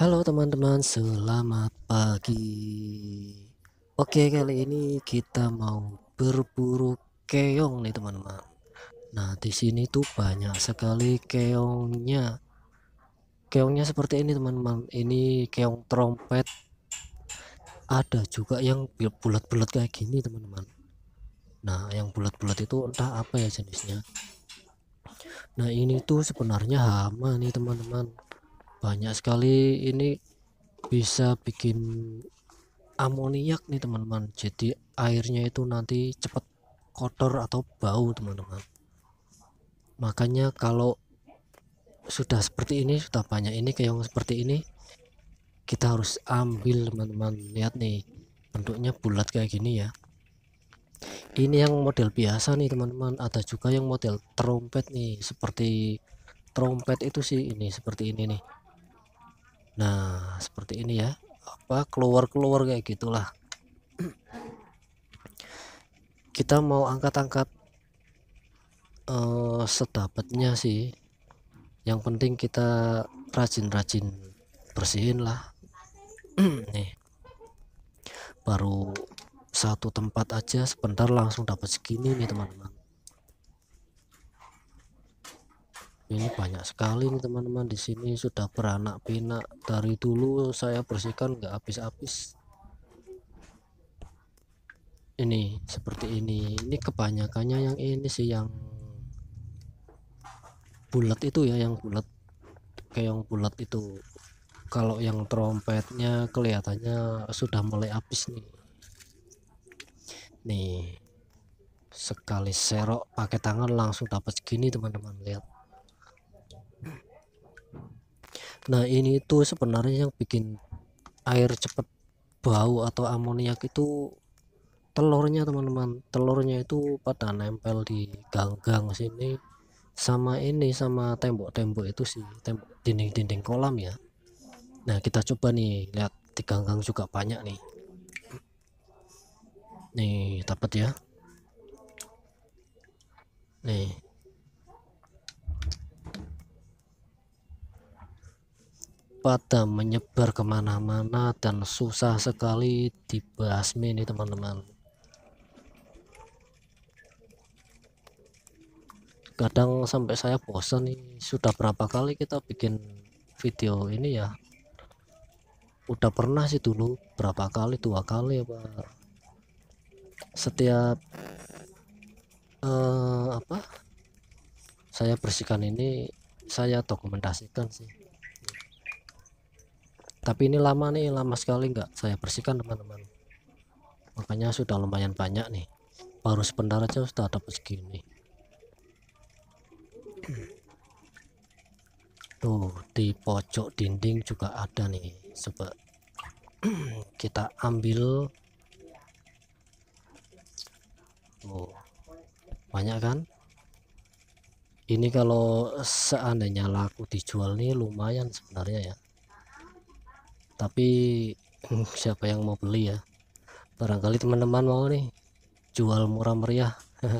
Halo teman-teman, selamat pagi. Oke, kali ini kita mau berburu keong nih teman-teman. Nah, di sini tuh banyak sekali keongnya. Keongnya seperti ini teman-teman. Ini keong trompet. Ada juga yang bulat-bulat kayak gini teman-teman. Nah, yang bulat-bulat itu entah apa ya jenisnya. Nah, ini tuh sebenarnya hama nih teman-teman banyak sekali ini bisa bikin amoniak nih teman-teman jadi airnya itu nanti cepat kotor atau bau teman-teman makanya kalau sudah seperti ini sudah banyak ini yang seperti ini kita harus ambil teman-teman lihat nih bentuknya bulat kayak gini ya ini yang model biasa nih teman-teman ada juga yang model trompet nih seperti trompet itu sih ini seperti ini nih nah seperti ini ya apa keluar-keluar kayak gitulah kita mau angkat-angkat uh, sedapatnya sih yang penting kita rajin-rajin bersihin lah nih baru satu tempat aja sebentar langsung dapat segini nih teman-teman ini banyak sekali nih teman-teman di sini sudah beranak pinak dari dulu saya bersihkan nggak habis-habis ini seperti ini ini kebanyakannya yang ini sih yang bulat itu ya yang bulat kayak yang bulat itu kalau yang trompetnya kelihatannya sudah mulai habis nih nih sekali serok pakai tangan langsung dapat segini teman-teman lihat nah ini itu sebenarnya yang bikin air cepat bau atau amoniak itu telurnya teman-teman telurnya itu pada nempel di gang-gang sini sama ini sama tembok-tembok itu sih tembok dinding-dinding kolam ya nah kita coba nih lihat di gang-gang juga banyak nih nih dapat ya nih pada menyebar kemana-mana dan susah sekali dibasmi ini teman-teman kadang sampai saya bosan nih sudah berapa kali kita bikin video ini ya udah pernah sih dulu berapa kali dua kali apa setiap eh, apa saya bersihkan ini saya dokumentasikan sih tapi ini lama nih lama sekali nggak saya bersihkan teman-teman makanya sudah lumayan banyak nih baru sebentar aja sudah dapat segini tuh di pojok dinding juga ada nih sebab kita ambil tuh banyak kan ini kalau seandainya laku dijual nih lumayan sebenarnya ya tapi siapa yang mau beli ya barangkali teman-teman mau nih jual murah meriah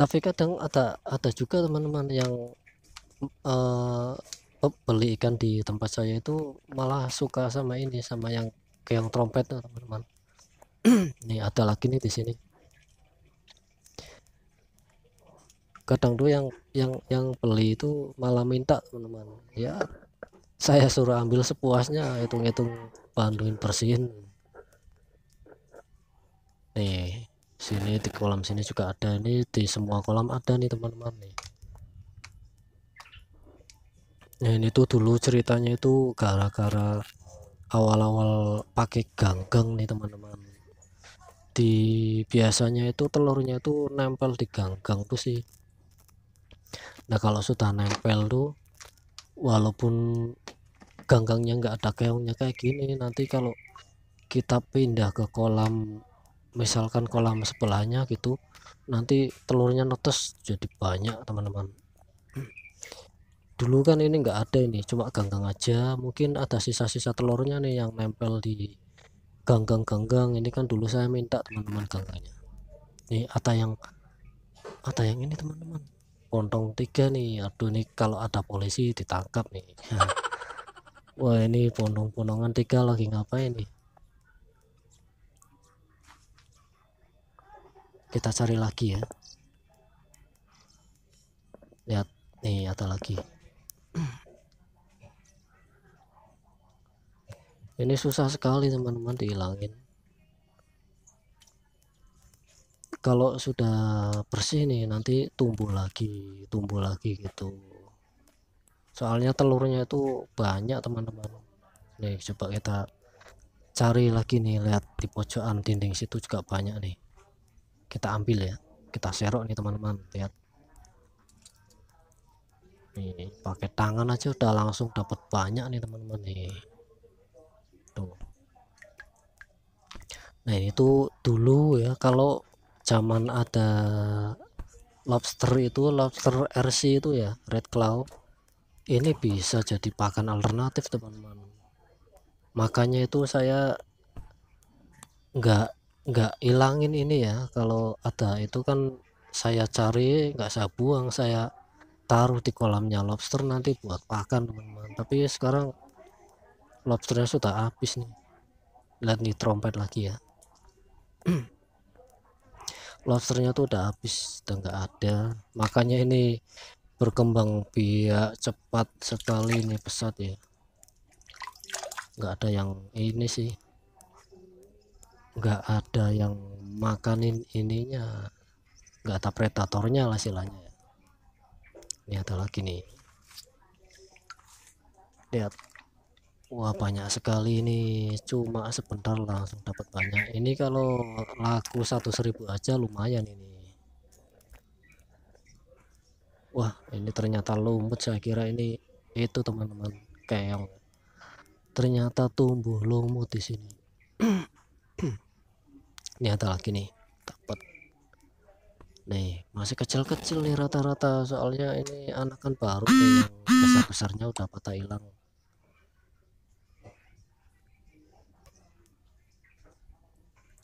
tapi kadang ada ada juga teman-teman yang uh, beli ikan di tempat saya itu malah suka sama ini sama yang keong trompet teman-teman ini ada lagi nih di sini kadang tuh yang yang yang beli itu malah minta teman-teman ya saya suruh ambil sepuasnya hitung-hitung bantuin bersihin nih sini di kolam sini juga ada nih di semua kolam ada nih teman-teman nih nah ini tuh dulu ceritanya itu gara-gara awal-awal pakai ganggang nih teman-teman di biasanya itu telurnya itu nempel di ganggang tuh sih nah kalau sudah nempel tuh walaupun ganggangnya nggak ada keongnya kayak gini nanti kalau kita pindah ke kolam misalkan kolam sebelahnya gitu nanti telurnya netes jadi banyak teman-teman dulu kan ini enggak ada ini cuma ganggang aja mungkin ada sisa-sisa telurnya nih yang nempel di ganggang-ganggang ini kan dulu saya minta teman-teman ganggangnya nih ada yang ada yang ini teman-teman pontong tiga nih aduh nih kalau ada polisi ditangkap nih wah ini pondong-pondongan tiga lagi ngapain nih kita cari lagi ya lihat nih ada lagi ini susah sekali teman-teman dihilangin kalau sudah bersih nih nanti tumbuh lagi tumbuh lagi gitu soalnya telurnya itu banyak teman-teman nih coba kita cari lagi nih lihat di pojokan dinding situ juga banyak nih kita ambil ya kita serok nih teman-teman lihat nih pakai tangan aja udah langsung dapat banyak nih teman-teman nih tuh nah ini tuh dulu ya kalau zaman ada lobster itu lobster RC itu ya red cloud ini bisa jadi pakan alternatif teman-teman makanya itu saya nggak nggak ilangin ini ya kalau ada itu kan saya cari nggak saya buang saya taruh di kolamnya lobster nanti buat pakan teman-teman tapi sekarang lobsternya sudah habis nih lihat nih trompet lagi ya lobsternya tuh udah habis udah nggak ada makanya ini berkembang biak cepat sekali ini pesat ya enggak ada yang ini sih enggak ada yang makanin ininya enggak ada predatornya lah silanya ini ada lagi nih lihat wah banyak sekali ini cuma sebentar langsung dapat banyak ini kalau laku 1000 aja lumayan ini wah ini ternyata lumut saya kira ini itu teman-teman keong ternyata tumbuh lumut di sini ini ada lagi nih dapat nih masih kecil-kecil nih rata-rata soalnya ini anakan baru nih yang besar-besarnya udah patah hilang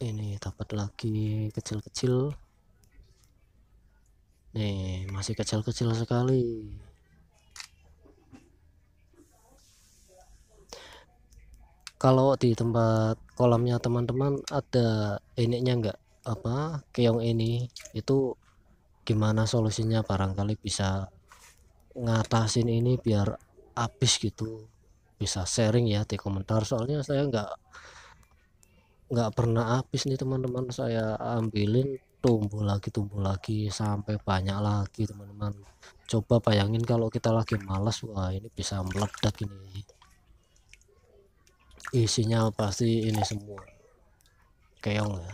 ini dapat lagi kecil-kecil nih masih kecil-kecil sekali kalau di tempat kolamnya teman-teman ada ininya enggak apa keong ini itu gimana solusinya barangkali bisa ngatasin ini biar habis gitu bisa sharing ya di komentar soalnya saya enggak nggak pernah habis nih teman-teman saya ambilin tumbuh lagi tumbuh lagi sampai banyak lagi teman-teman coba bayangin kalau kita lagi malas wah ini bisa meledak ini isinya pasti ini semua keong ya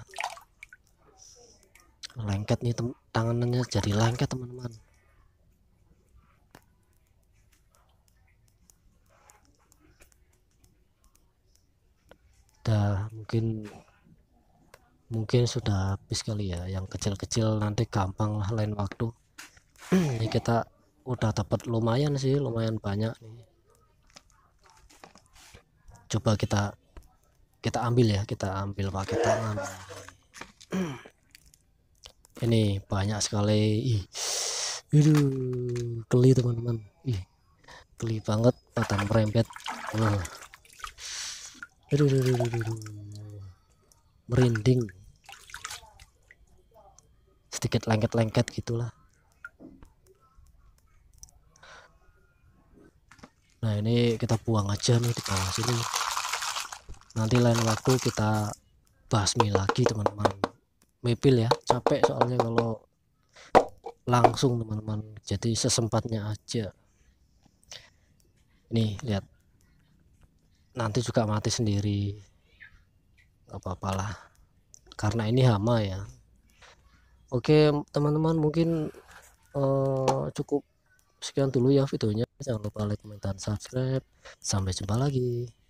lengket nih tangannya jadi lengket teman-teman dah mungkin mungkin sudah habis kali ya yang kecil-kecil nanti gampang lah lain waktu ini kita udah dapat lumayan sih lumayan banyak nih coba kita kita ambil ya kita ambil pakai tangan ini banyak sekali ih aduh keli teman-teman ih keli banget batang merempet aduh, merinding sedikit lengket-lengket gitulah nah ini kita buang aja nih di bawah sini nanti lain waktu kita basmi lagi teman-teman mepil ya capek soalnya kalau langsung teman-teman jadi sesempatnya aja nih lihat nanti juga mati sendiri apa-apalah karena ini hama ya Oke teman-teman mungkin uh, cukup sekian dulu ya videonya jangan lupa like, dan subscribe sampai jumpa lagi